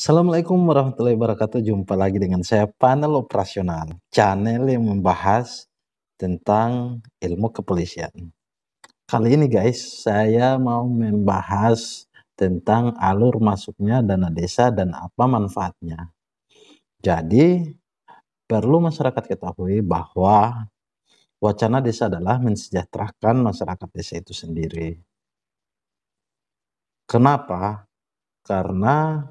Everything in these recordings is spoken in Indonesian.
Assalamualaikum warahmatullahi wabarakatuh. Jumpa lagi dengan saya Panel Operasional, channel yang membahas tentang ilmu kepolisian. Kali ini guys, saya mau membahas tentang alur masuknya dana desa dan apa manfaatnya. Jadi, perlu masyarakat ketahui bahwa wacana desa adalah mensejahterakan masyarakat desa itu sendiri. Kenapa? Karena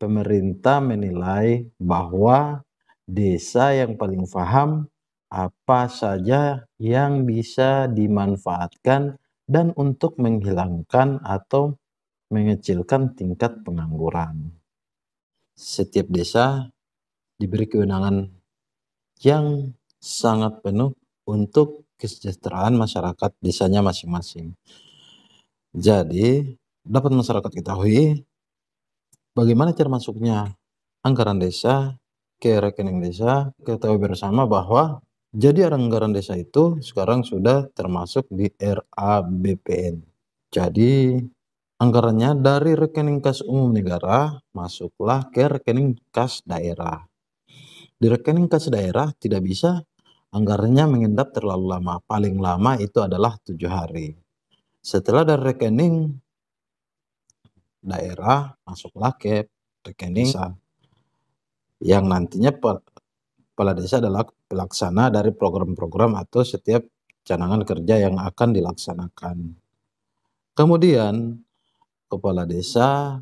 pemerintah menilai bahwa desa yang paling paham apa saja yang bisa dimanfaatkan dan untuk menghilangkan atau mengecilkan tingkat pengangguran. Setiap desa diberi kewenangan yang sangat penuh untuk kesejahteraan masyarakat desanya masing-masing. Jadi, dapat masyarakat ketahui Bagaimana cara masuknya anggaran desa ke rekening desa? Ketahui bersama bahwa jadi anggaran desa itu sekarang sudah termasuk di RABPN. Jadi anggarannya dari rekening kas umum negara masuklah ke rekening kas daerah. Di rekening kas daerah tidak bisa anggarannya mengendap terlalu lama. Paling lama itu adalah tujuh hari. Setelah dari rekening daerah, masuklah ke rekening desa. Yang nantinya kepala desa adalah pelaksana dari program-program atau setiap canangan kerja yang akan dilaksanakan. Kemudian kepala desa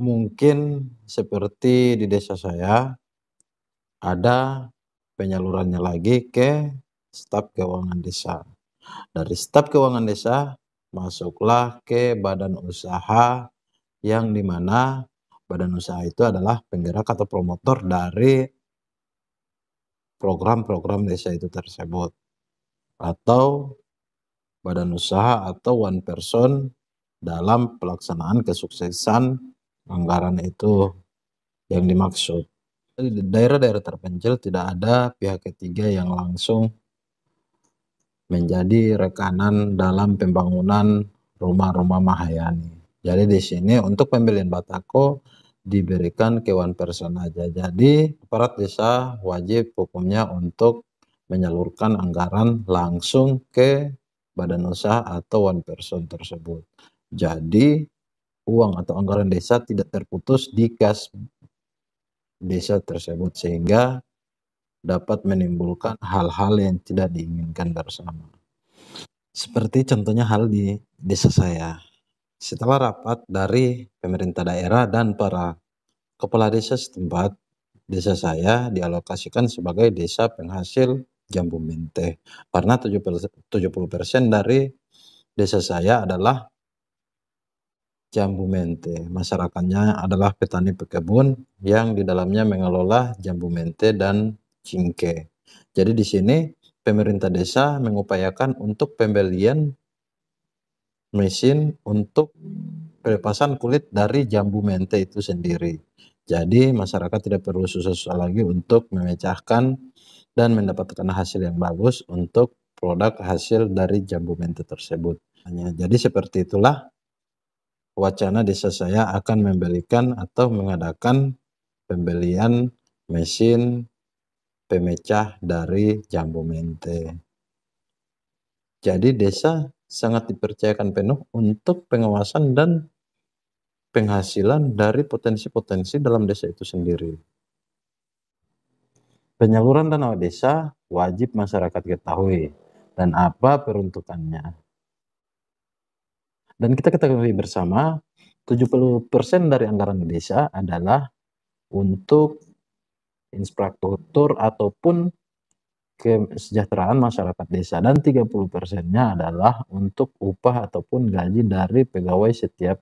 mungkin seperti di desa saya ada penyalurannya lagi ke staf keuangan desa. Dari staf keuangan desa masuklah ke badan usaha yang dimana badan usaha itu adalah penggerak atau promotor dari program-program desa itu tersebut atau badan usaha atau one person dalam pelaksanaan kesuksesan anggaran itu yang dimaksud. Di daerah-daerah terpencil tidak ada pihak ketiga yang langsung menjadi rekanan dalam pembangunan rumah-rumah Mahayani. Jadi di sini untuk pembelian batako diberikan ke kewan person aja. Jadi aparat desa wajib hukumnya untuk menyalurkan anggaran langsung ke badan usaha atau one person tersebut. Jadi uang atau anggaran desa tidak terputus di kas desa tersebut sehingga dapat menimbulkan hal-hal yang tidak diinginkan bersama. Seperti contohnya hal di desa saya setelah rapat dari pemerintah daerah dan para kepala desa setempat, desa saya dialokasikan sebagai desa penghasil jambu mente. Karena 70% dari desa saya adalah jambu mente. Masyarakatnya adalah petani pekebun yang di dalamnya mengelola jambu mente dan cingke. Jadi di sini pemerintah desa mengupayakan untuk pembelian mesin untuk pelepasan kulit dari jambu mente itu sendiri. Jadi masyarakat tidak perlu susah-susah lagi untuk memecahkan dan mendapatkan hasil yang bagus untuk produk hasil dari jambu mente tersebut. jadi seperti itulah wacana desa saya akan membelikan atau mengadakan pembelian mesin pemecah dari jambu mente. Jadi desa sangat dipercayakan penuh untuk pengawasan dan penghasilan dari potensi-potensi dalam desa itu sendiri. Penyaluran dana desa wajib masyarakat ketahui dan apa peruntukannya. Dan kita ketahui bersama 70% dari anggaran desa adalah untuk infrastruktur ataupun kesejahteraan masyarakat desa dan 30 persennya adalah untuk upah ataupun gaji dari pegawai setiap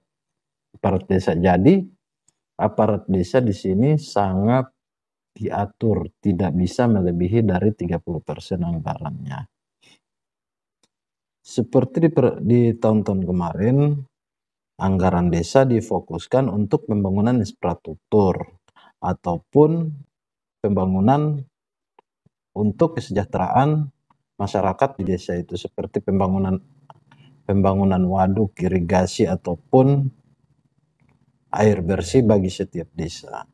aparat desa. Jadi aparat desa di sini sangat diatur, tidak bisa melebihi dari 30 persen anggarannya. Seperti di, di tahun-tahun kemarin, anggaran desa difokuskan untuk pembangunan infrastruktur ataupun pembangunan untuk kesejahteraan masyarakat di desa itu seperti pembangunan pembangunan waduk, irigasi ataupun air bersih bagi setiap desa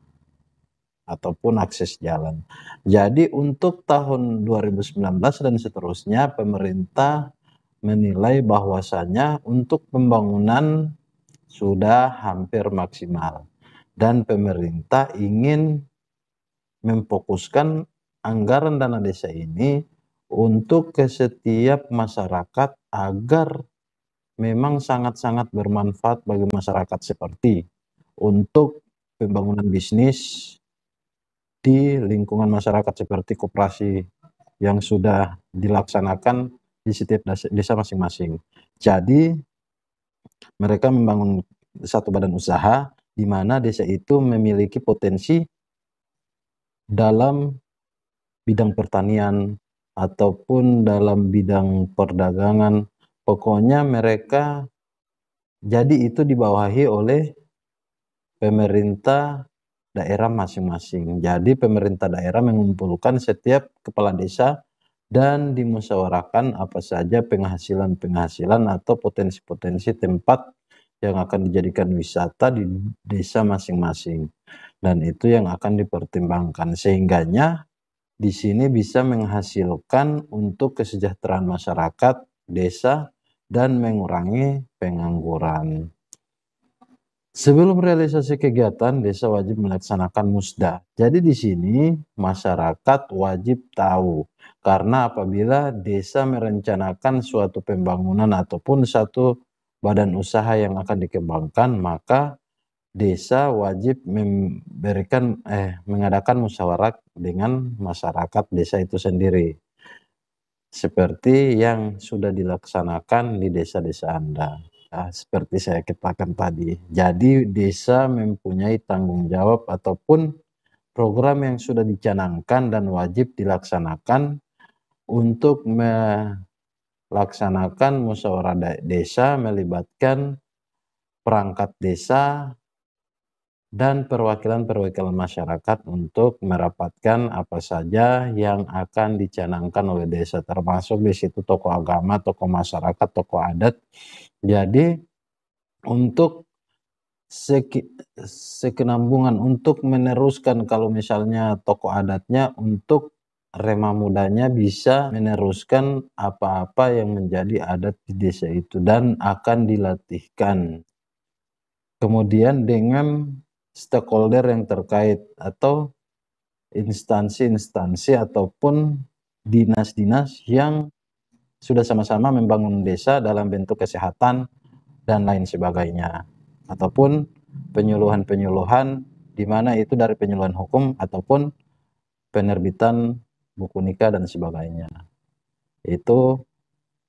ataupun akses jalan. Jadi untuk tahun 2019 dan seterusnya pemerintah menilai bahwasannya untuk pembangunan sudah hampir maksimal dan pemerintah ingin memfokuskan anggaran dana desa ini untuk ke setiap masyarakat agar memang sangat-sangat bermanfaat bagi masyarakat seperti untuk pembangunan bisnis di lingkungan masyarakat seperti koperasi yang sudah dilaksanakan di setiap desa masing-masing. Jadi mereka membangun satu badan usaha di mana desa itu memiliki potensi dalam bidang pertanian ataupun dalam bidang perdagangan. Pokoknya mereka jadi itu dibawahi oleh pemerintah daerah masing-masing. Jadi pemerintah daerah mengumpulkan setiap kepala desa dan dimusyawarahkan apa saja penghasilan-penghasilan atau potensi-potensi tempat yang akan dijadikan wisata di desa masing-masing. Dan itu yang akan dipertimbangkan sehingganya di sini bisa menghasilkan untuk kesejahteraan masyarakat, desa, dan mengurangi pengangguran. Sebelum realisasi kegiatan, desa wajib melaksanakan musda. Jadi di sini masyarakat wajib tahu. Karena apabila desa merencanakan suatu pembangunan ataupun satu badan usaha yang akan dikembangkan, maka desa wajib memberikan eh mengadakan musyawarah dengan masyarakat desa itu sendiri. Seperti yang sudah dilaksanakan di desa-desa Anda. Nah, seperti saya katakan tadi. Jadi desa mempunyai tanggung jawab ataupun program yang sudah dicanangkan dan wajib dilaksanakan untuk melaksanakan musyawarah desa melibatkan perangkat desa dan perwakilan-perwakilan masyarakat untuk merapatkan apa saja yang akan dicanangkan oleh desa termasuk di situ tokoh agama, tokoh masyarakat, tokoh adat. Jadi untuk sekenambungan untuk meneruskan kalau misalnya toko adatnya untuk rema mudanya bisa meneruskan apa-apa yang menjadi adat di desa itu dan akan dilatihkan. Kemudian dengan stakeholder yang terkait atau instansi-instansi ataupun dinas-dinas yang sudah sama-sama membangun desa dalam bentuk kesehatan dan lain sebagainya ataupun penyuluhan-penyuluhan di mana itu dari penyuluhan hukum ataupun penerbitan buku nikah dan sebagainya. Itu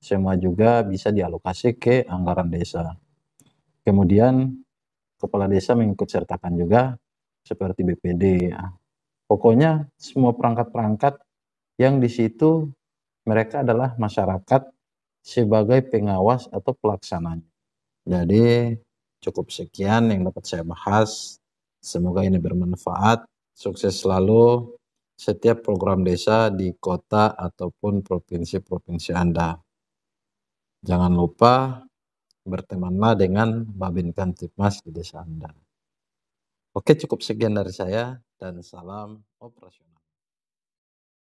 semua juga bisa dialokasi ke anggaran desa. Kemudian kepala desa mengikut sertakan juga seperti BPD. ya. Pokoknya semua perangkat-perangkat yang di situ mereka adalah masyarakat sebagai pengawas atau pelaksananya. Jadi cukup sekian yang dapat saya bahas. Semoga ini bermanfaat. Sukses selalu setiap program desa di kota ataupun provinsi-provinsi Anda. Jangan lupa bertemanlah dengan Babin Kantipmas di desa Anda. Oke, cukup sekian dari saya dan salam operasi.